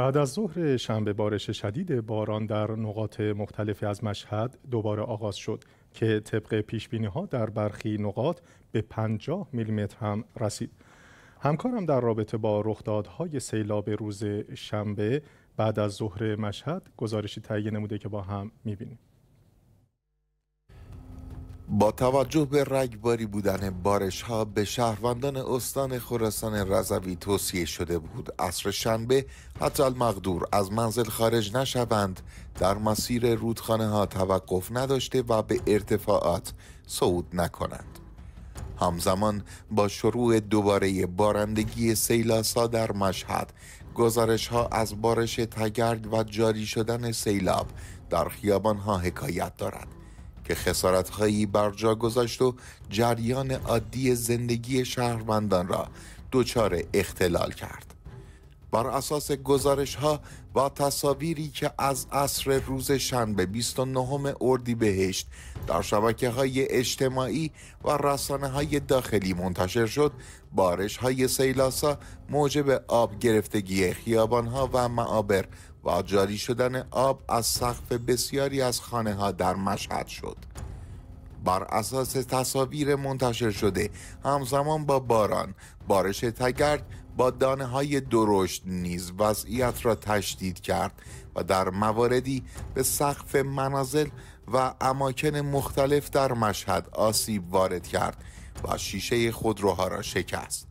بعد از ظهر شنبه بارش شدید باران در نقاط مختلفی از مشهد دوباره آغاز شد که طبق پیش بینی ها در برخی نقاط به 50 میلیمتر هم رسید. همکارم در رابطه با رخدادهای سیلاب روز شنبه بعد از ظهر مشهد گزارشی تهیه نموده که با هم میبینیم. با توجه به رگباری بودن بارش ها به شهروندان استان خراسان رضوی توصیه شده بود اصر شنبه حتی مقدور از منزل خارج نشوند در مسیر رودخانه ها توقف نداشته و به ارتفاعات صعود نکنند همزمان با شروع دوباره بارندگی سیلاسا در مشهد گزارش ها از بارش تگرد و جاری شدن سیلاب در خیابان ها حکایت دارد که خسارتهایی بر جا گذاشت و جریان عادی زندگی شهروندان را دچار اختلال کرد بر اساس گزارش ها و تصاویری که از عصر روز شنبه 29 بهشت در شبکه های اجتماعی و رسانه های داخلی منتشر شد بارش های سیلاسا موجب آب گرفتگی خیابان ها و معابر و جاری شدن آب از سقف بسیاری از خانه ها در مشهد شد بر اساس تصاویر منتشر شده همزمان با باران بارش تگرد با دانه های درشت نیز وضعیت را تشدید کرد و در مواردی به سقف منازل و اماکن مختلف در مشهد آسیب وارد کرد و شیشه خودروها را شکست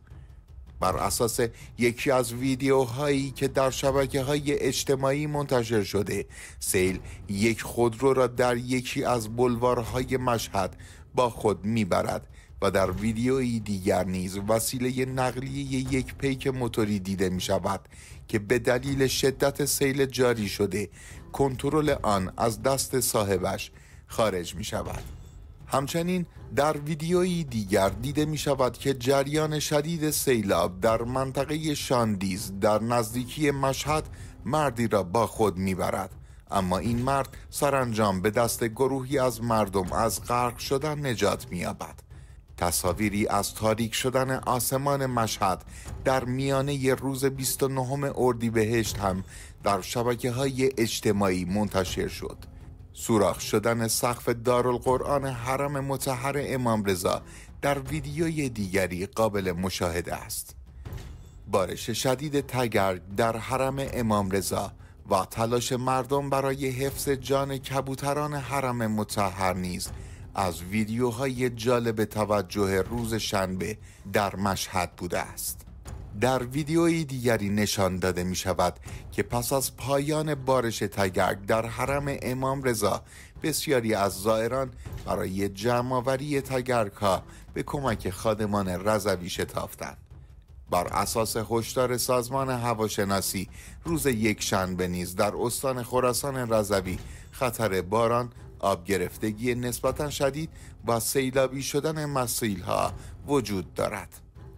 بر اساس یکی از ویدیوهایی که در شبکه های اجتماعی منتشر شده سیل یک خودرو را در یکی از بلوارهای مشهد با خود میبرد و در ویدیوی دیگر نیز وسیله نقلیه یک پیک موتوری دیده می شود که به دلیل شدت سیل جاری شده کنترل آن از دست صاحبش خارج می شود. همچنین در ویدیویی دیگر دیده می شود که جریان شدید سیلاب در منطقه شاندیز در نزدیکی مشهد مردی را با خود می برد. اما این مرد سرانجام به دست گروهی از مردم از غرق شدن نجات می یابد. تصاویری از تاریک شدن آسمان مشهد در میانه ی روز 29 اردیبهشت هم در شبکه های اجتماعی منتشر شد. سوراخ شدن سقف دارالقرآن حرم متحر امام رضا در ویدیوی دیگری قابل مشاهده است بارش شدید تگرگ در حرم امام رضا و تلاش مردم برای حفظ جان کبوتران حرم متحر نیز از ویدیوهای جالب توجه روز شنبه در مشهد بوده است در ویدیوی دیگری نشان داده می شود که پس از پایان بارش تگرگ در حرم امام رضا بسیاری از زائران برای جمعآوری تگرگ ها به کمک خادمان رضوی شتافتند بر اساس هشدار سازمان هواشناسی روز یک شنبه نیز در استان خراسان رضوی خطر باران آب گرفتگی نسبتا شدید و سیلابی شدن مسیل ها وجود دارد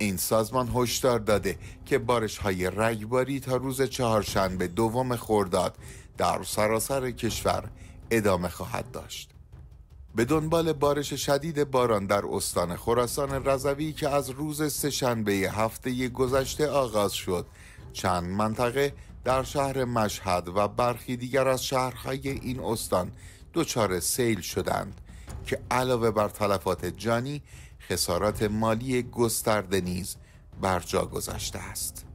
این سازمان هشدار داده که بارش های رگباری تا روز چهارشنبه دوم خورداد در سراسر کشور ادامه خواهد داشت. به دنبال بارش شدید باران در استان خراسان رضوی که از روز سهشنبه هفته گذشته آغاز شد چند منطقه در شهر مشهد و برخی دیگر از شهرهای این استان دچار سیل شدند که علاوه بر تلفات جانی خسارات مالی گسترده نیز بر جا گذاشته است.